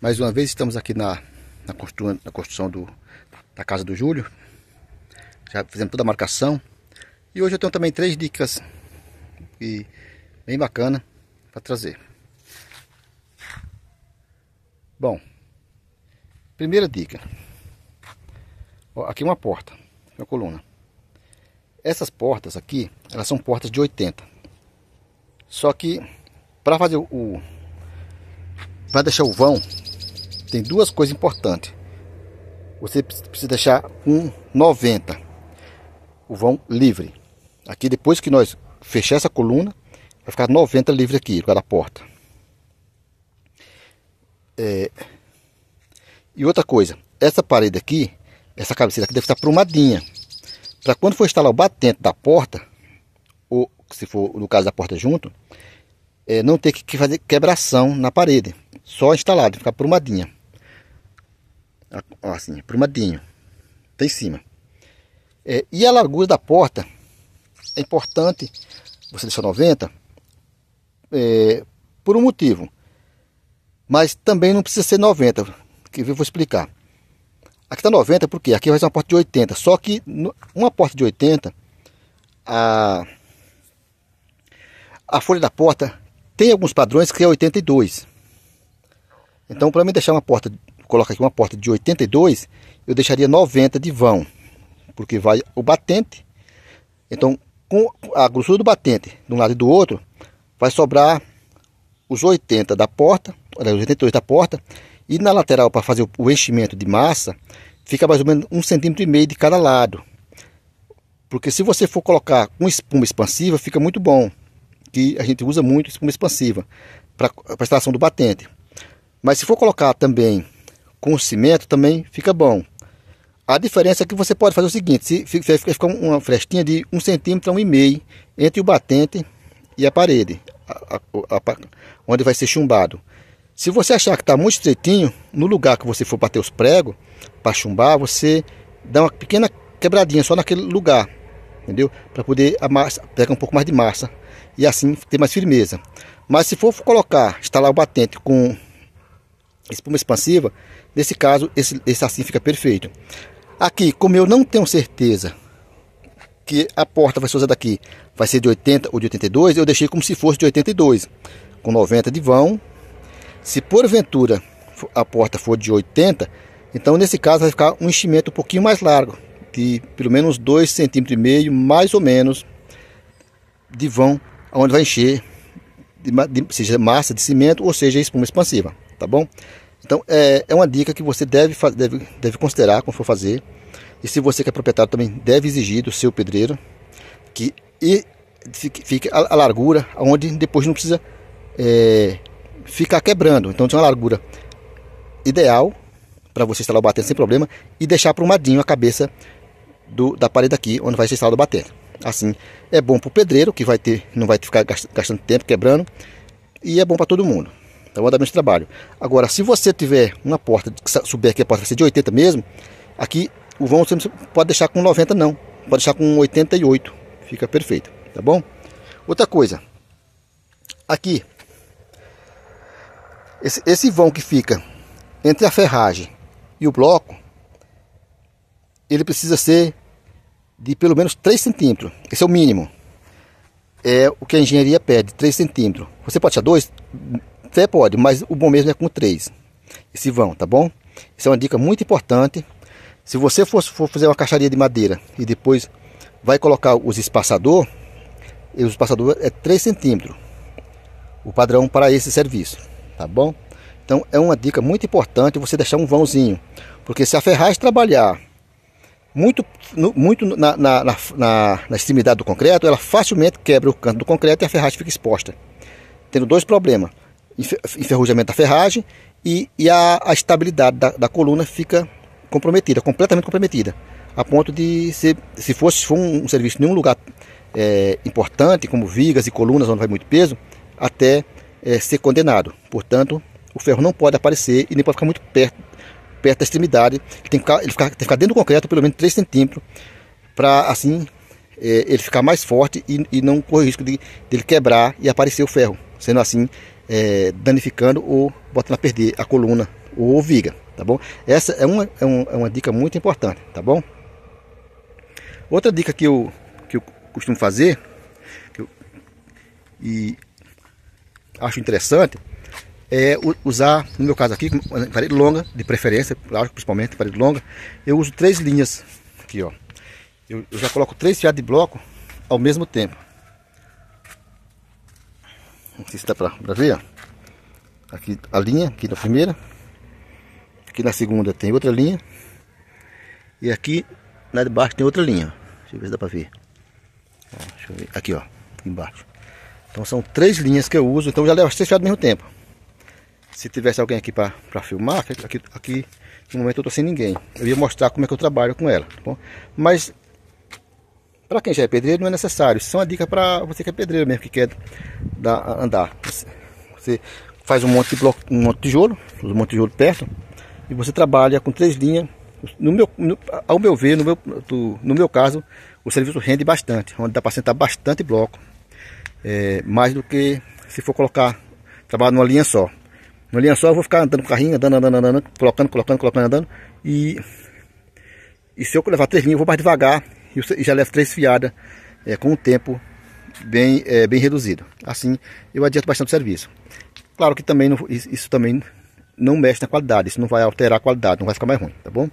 Mais uma vez estamos aqui na, na, construção, na construção do, da casa do Júlio. Já fizemos toda a marcação. E hoje eu tenho também três dicas e bem bacana para trazer. Bom, primeira dica. Ó, aqui uma porta, uma coluna. Essas portas aqui, elas são portas de 80. Só que para fazer o, o para deixar o vão tem duas coisas importantes. Você precisa deixar um 90 o vão livre. Aqui depois que nós fechar essa coluna, vai ficar 90 livre aqui, lugar da porta. É... E outra coisa, essa parede aqui, essa cabeceira aqui deve estar prumadinha. Para quando for instalar o batente da porta, ou se for no caso da porta junto, é, não ter que fazer quebração na parede. Só instalado, ficar prumadinha. Ó, assim, primadinho Até tá em cima. É, e a largura da porta é importante você deixar 90 é, por um motivo. Mas também não precisa ser 90, que eu vou explicar. Aqui está 90 porque aqui vai ser uma porta de 80. Só que uma porta de 80, a, a folha da porta tem alguns padrões que é 82. Então, para mim deixar uma porta colocar aqui uma porta de 82, eu deixaria 90 de vão, porque vai o batente. Então, com a grossura do batente de um lado e do outro, vai sobrar os 80 da porta, olha, os 82 da porta, e na lateral, para fazer o enchimento de massa, fica mais ou menos um centímetro e meio de cada lado. Porque se você for colocar com espuma expansiva, fica muito bom. Que a gente usa muito espuma expansiva para a prestação do batente. Mas se for colocar também com cimento também fica bom. A diferença é que você pode fazer o seguinte, se fica uma frestinha de um centímetro a um e meio entre o batente e a parede, a, a, a, onde vai ser chumbado. Se você achar que está muito estreitinho, no lugar que você for bater os pregos, para chumbar, você dá uma pequena quebradinha só naquele lugar, entendeu? Para poder a massa, pegar um pouco mais de massa e assim ter mais firmeza. Mas se for colocar, instalar o batente com espuma expansiva, nesse caso, esse, esse assim fica perfeito. Aqui, como eu não tenho certeza que a porta vai ser usada aqui, vai ser de 80 ou de 82, eu deixei como se fosse de 82, com 90 de vão. Se porventura a porta for de 80, então nesse caso vai ficar um enchimento um pouquinho mais largo, de pelo menos 2,5 cm, mais ou menos, de vão, onde vai encher, de, de, seja massa de cimento ou seja espuma expansiva tá bom? Então é, é uma dica que você deve, deve, deve considerar quando for fazer. E se você que é proprietário também deve exigir do seu pedreiro que e fique, fique a, a, largura onde depois não precisa é, ficar quebrando. Então tem uma largura ideal para você instalar o batente sem problema e deixar aprumadinho a cabeça do, da parede aqui onde vai ser instalado o batente. Assim é bom para o pedreiro que vai ter, não vai ficar gastando tempo quebrando e é bom para todo mundo. Então, um é andamento trabalho. Agora, se você tiver uma porta, que souber que a porta vai ser de 80 mesmo, aqui o vão você pode deixar com 90 não. Pode deixar com 88. Fica perfeito, tá bom? Outra coisa. Aqui. Esse, esse vão que fica entre a ferragem e o bloco, ele precisa ser de pelo menos 3 centímetros. Esse é o mínimo. É o que a engenharia pede, 3 centímetros. Você pode achar 2, você pode, mas o bom mesmo é com três. Esse vão, tá bom? Isso é uma dica muito importante. Se você for, for fazer uma caixaria de madeira e depois vai colocar os espaçador, e o espaçador é 3 centímetros. O padrão para esse serviço, tá bom? Então é uma dica muito importante você deixar um vãozinho. Porque se a ferragem trabalhar muito, muito na, na, na, na, extremidade do concreto, ela facilmente quebra o canto do concreto e a ferragem fica exposta. Tendo dois problemas enferrujamento da ferragem e, e a, a, estabilidade da, da, coluna fica comprometida, completamente comprometida. A ponto de, se, se fosse for um, um serviço em nenhum lugar é, importante, como vigas e colunas, onde vai muito peso, até é, ser condenado. Portanto, o ferro não pode aparecer e nem pode ficar muito perto, perto da extremidade. Tem que, ficar, ele ficar, tem que ficar dentro do concreto pelo menos 3 centímetros para assim é, ele ficar mais forte e, e não correr o risco de, dele quebrar e aparecer o ferro. Sendo assim, é, danificando ou botando a perder a coluna ou viga, tá bom? Essa é uma, é, um, é uma dica muito importante, tá bom? Outra dica que eu, que eu costumo fazer eu, e acho interessante é usar, no meu caso aqui, parede longa, de preferência, claro principalmente parede longa, eu uso três linhas aqui, ó. Eu, eu já coloco três fiados de bloco ao mesmo tempo. Não sei se dá pra, pra ver, ó. Aqui a linha, aqui na primeira. Aqui na segunda tem outra linha. E aqui na de baixo tem outra linha. Deixa eu ver se dá pra ver. Ó, deixa eu ver. Aqui, ó. Aqui embaixo. Então são três linhas que eu uso. Então já leva seis ao mesmo tempo. Se tivesse alguém aqui pra, pra filmar, aqui, aqui no momento eu tô sem ninguém. Eu ia mostrar como é que eu trabalho com ela. Tá bom? Mas para quem já é pedreiro não é necessário. Isso é uma dica para você que é pedreiro mesmo, que quer dar, andar. Você faz um monte de bloco, um monte de tijolo, um monte de tijolo perto, e você trabalha com três linhas. No meu, no, ao meu ver, no meu, no meu caso, o serviço rende bastante, onde dá para sentar bastante bloco. É, mais do que se for colocar, trabalhar numa linha só. Numa linha só eu vou ficar andando com carrinho, andando, andando, andando, andando, colocando, colocando, colocando, andando. E, e se eu levar três linhas, eu vou mais devagar e já leva três fiadas é, com o tempo bem, é, bem reduzido. Assim eu adianto bastante o serviço. Claro que também não, isso também não mexe na qualidade, isso não vai alterar a qualidade, não vai ficar mais ruim, tá bom?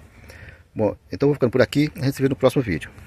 Bom, então vou ficando por aqui, a gente se vê no próximo vídeo.